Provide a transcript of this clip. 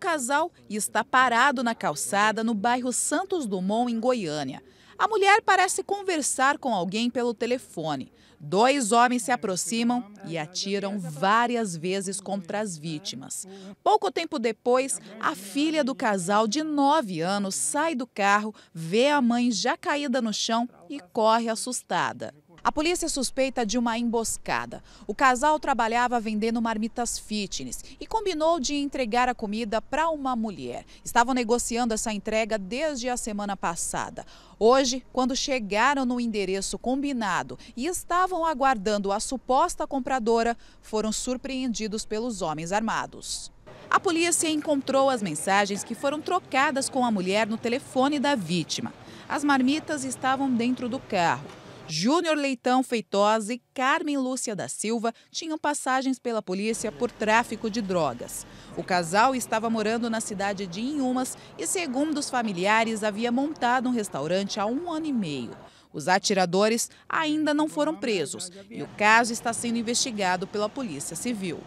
casal e está parado na calçada no bairro Santos Dumont, em Goiânia. A mulher parece conversar com alguém pelo telefone. Dois homens se aproximam e atiram várias vezes contra as vítimas. Pouco tempo depois, a filha do casal, de 9 anos, sai do carro, vê a mãe já caída no chão e corre assustada. A polícia suspeita de uma emboscada. O casal trabalhava vendendo marmitas fitness e combinou de entregar a comida para uma mulher. Estavam negociando essa entrega desde a semana passada. Hoje, quando chegaram no endereço combinado e estavam aguardando a suposta compradora, foram surpreendidos pelos homens armados. A polícia encontrou as mensagens que foram trocadas com a mulher no telefone da vítima. As marmitas estavam dentro do carro. Júnior Leitão Feitosa e Carmen Lúcia da Silva tinham passagens pela polícia por tráfico de drogas. O casal estava morando na cidade de Inhumas e, segundo os familiares, havia montado um restaurante há um ano e meio. Os atiradores ainda não foram presos e o caso está sendo investigado pela Polícia Civil.